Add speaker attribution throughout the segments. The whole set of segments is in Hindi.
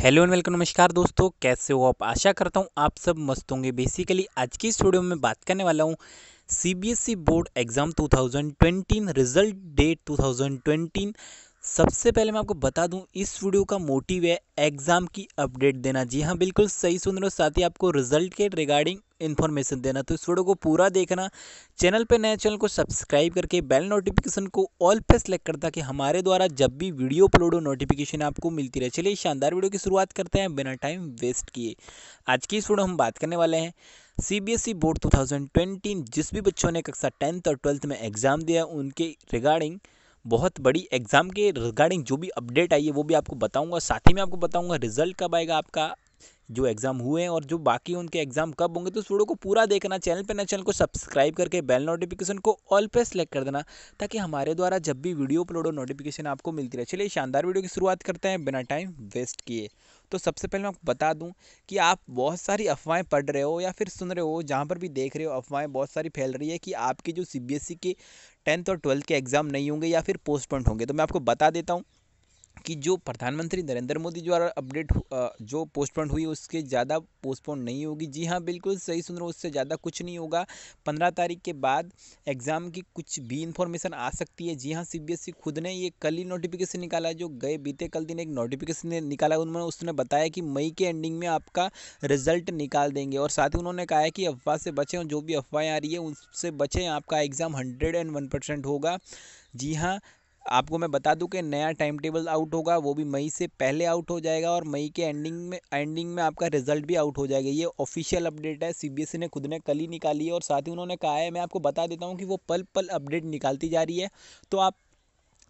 Speaker 1: हेलो एंड वेलकम नमस्कार दोस्तों कैसे हो आप आशा करता हूँ आप सब मस्त होंगे बेसिकली आज की स्टूडियो में बात करने वाला हूँ CBSE board exam 2020 result date 2020 सबसे पहले मैं आपको बता दूं इस वीडियो का मोटिव है एग्ज़ाम की अपडेट देना जी हाँ बिल्कुल सही सुन रहे हो साथ ही आपको रिजल्ट के रिगार्डिंग इन्फॉर्मेशन देना तो इस वीडियो को पूरा देखना चैनल पर नए चैनल को सब्सक्राइब करके बेल नोटिफिकेशन को ऑल पे सेलेक्ट करता कि हमारे द्वारा जब भी वीडियो अपलोड हो नोटिफिकेशन आपको मिलती रहे चलिए शानदार वीडियो की शुरुआत करते हैं बिना टाइम वेस्ट किए आज की इस वीडियो हम बात करने वाले हैं ई बोर्ड 2020 जिस भी बच्चों ने कक्षा टेंथ और ट्वेल्थ में एग्ज़ाम दिया उनके रिगार्डिंग बहुत बड़ी एग्ज़ाम के रिगार्डिंग जो भी अपडेट आई है वो भी आपको बताऊँगा साथ ही में आपको बताऊँगा रिजल्ट कब आएगा आपका जो एग्ज़ाम हुए हैं और जो बाकी उनके एग्ज़ाम कब होंगे तो उस वीडियो को पूरा देखना चैनल पर न चैनल को सब्सक्राइब करके बेल नोटिफिकेशन को ऑल पे सेलेक्ट कर देना ताकि हमारे द्वारा जब भी वीडियो अपलोड हो नोटिफिकेशन आपको मिलती रहे चलिए शानदार वीडियो की शुरुआत करते हैं बिना टाइम वेस्ट किए तो सबसे पहले मैं आपको बता दूं कि आप बहुत सारी अफवाहें पढ़ रहे हो या फिर सुन रहे हो जहाँ पर भी देख रहे हो अफवाहें बहुत सारी फैल रही है कि आपके जो सी बी एस ई के टेंथ और ट्वेल्थ के एग्ज़ाम नहीं होंगे या फिर पोस्टपोन्ड होंगे तो मैं आपको बता देता हूँ कि जो प्रधानमंत्री नरेंद्र मोदी द्वारा अपडेट जो पोस्टपोन हुई उसके ज़्यादा पोस्टपोन नहीं होगी जी हाँ बिल्कुल सही सुन रहे हो उससे ज़्यादा कुछ नहीं होगा पंद्रह तारीख के बाद एग्ज़ाम की कुछ भी इन्फॉर्मेशन आ सकती है जी हाँ सीबीएसई e खुद ने ये कल ही नोटिफिकेशन निकाला है जो गए बीते कल दिन एक नोटिफिकेशन निकाला उन्होंने उसने बताया कि मई के एंडिंग में आपका रिजल्ट निकाल देंगे और साथ ही उन्होंने कहा है कि अफवाह से बचें जो भी अफवाहें आ रही है उनसे बचें आपका exam hundred and one percent होगा जी हाँ आपको मैं बता दूं कि नया टाइम टेबल आउट होगा वो भी मई से पहले आउट हो जाएगा और मई के एंडिंग में एंडिंग में आपका रिजल्ट भी आउट हो जाएगा ये ऑफिशियल अपडेट है सीबीएसई e ने खुद ने कल ही निकाली है और साथ ही उन्होंने कहा है मैं आपको बता देता हूँ कि वो पल पल अपडेट निकालती जा रही है तो आप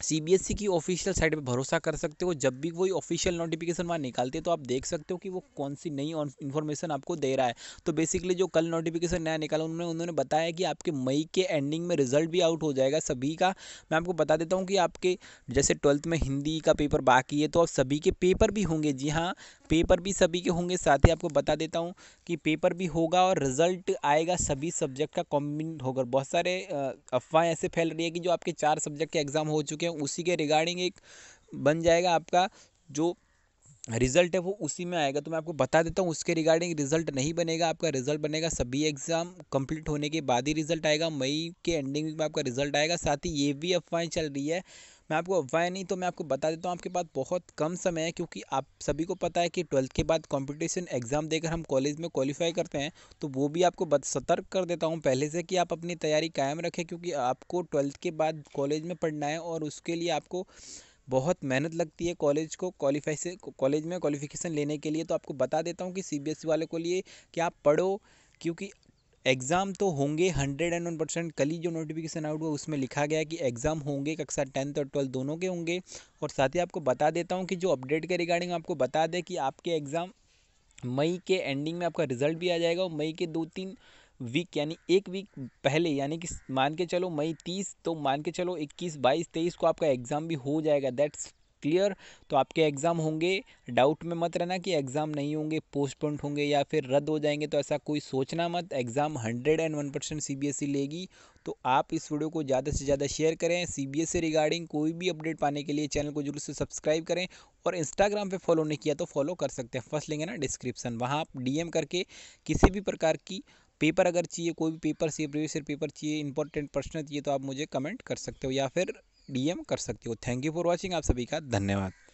Speaker 1: सी e की ऑफिशियल साइट पे भरोसा कर सकते हो जब भी कोई ऑफिशियल नोटिफिकेशन वहाँ निकालते हैं तो आप देख सकते हो कि वो कौन सी नई इन्फॉर्मेशन आपको दे रहा है तो बेसिकली जो कल नोटिफिकेशन नया निकाला उन्होंने उन्होंने बताया कि आपके मई के एंडिंग में रिजल्ट भी आउट हो जाएगा सभी का मैं आपको बता देता हूँ कि आपके जैसे ट्वेल्थ में हिंदी का पेपर बाकी है तो आप सभी के पेपर भी होंगे जी हाँ पेपर भी सभी के होंगे साथ ही आपको बता देता हूँ कि पेपर भी होगा और रिजल्ट आएगा सभी सब्जेक्ट का कॉम्बिन होकर बहुत सारे अफवाहें ऐसे फैल रही है कि जो आपके चार सब्जेक्ट के एग्ज़ाम हो चुके हैं उसी के रिगार्डिंग एक बन जाएगा आपका जो रिज़ल्ट है वो उसी में आएगा तो मैं आपको बता देता हूँ उसके रिगार्डिंग रिज़ल्ट नहीं बनेगा आपका रिज़ल्ट बनेगा सभी एग्ज़ाम कंप्लीट होने के बाद ही रिज़ल्ट आएगा मई के एंडिंग में आपका रिज़ल्ट आएगा साथ ही ये भी अफवाहें चल रही है मैं आपको अफवाह नहीं तो मैं आपको बता देता हूँ आपके पास बहुत कम समय है क्योंकि आप सभी को पता है कि ट्वेल्थ के बाद कंपटीशन एग्ज़ाम देकर हम कॉलेज में क्वालिफाई करते हैं तो वो भी आपको सतर्क कर देता हूँ पहले से कि आप अपनी तैयारी कायम रखें क्योंकि आपको ट्वेल्थ के बाद कॉलेज में पढ़ना है और उसके लिए आपको बहुत मेहनत लगती है कॉलेज को क्वालिफाई से कॉलेज में क्वालिफिकेशन लेने के लिए तो आपको बता देता हूँ कि सी e वाले को लिए कि आप पढ़ो क्योंकि एग्ज़ाम तो होंगे हंड्रेड एंड वन परसेंट कल ही जो नोटिफिकेशन आउट हुआ उसमें लिखा गया कि एग्ज़ाम होंगे कक्षा टेंथ और ट्वेल्थ दोनों के होंगे और साथ ही आपको बता देता हूँ कि जो अपडेट के रिगार्डिंग आपको बता दें कि आपके एग्ज़ाम मई के एंडिंग में आपका रिजल्ट भी आ जाएगा और मई के दो तीन वीक यानी एक वीक पहले यानी कि मान के चलो मई तीस तो मान के चलो इक्कीस बाईस तेईस को आपका एग्ज़ाम भी हो जाएगा दैट्स क्लियर तो आपके एग्ज़ाम होंगे डाउट में मत रहना कि एग्ज़ाम नहीं होंगे पोस्टपोन होंगे या फिर रद्द हो जाएंगे तो ऐसा कोई सोचना मत exam hundred and one percent C B S E लेगी तो आप इस वीडियो को ज़्यादा से ज़्यादा शेयर करें C B S E regarding कोई भी अपडेट पाने के लिए चैनल को जरूर से सब्सक्राइब करें और इंस्टाग्राम पे फॉलो नहीं किया तो फॉलो कर सकते हैं फर्स्ट लिंक है ना डिस्क्रिप्शन वहाँ आप एम करके किसी भी प्रकार की पेपर अगर चाहिए कोई भी पेपर चाहिए प्रीवियस पेपर चाहिए इंपॉर्टेंट प्रश्न चाहिए तो आप मुझे कमेंट कर सकते हो या फिर डीएम कर सकते हो थैंक यू फॉर वॉचिंग आप सभी का धन्यवाद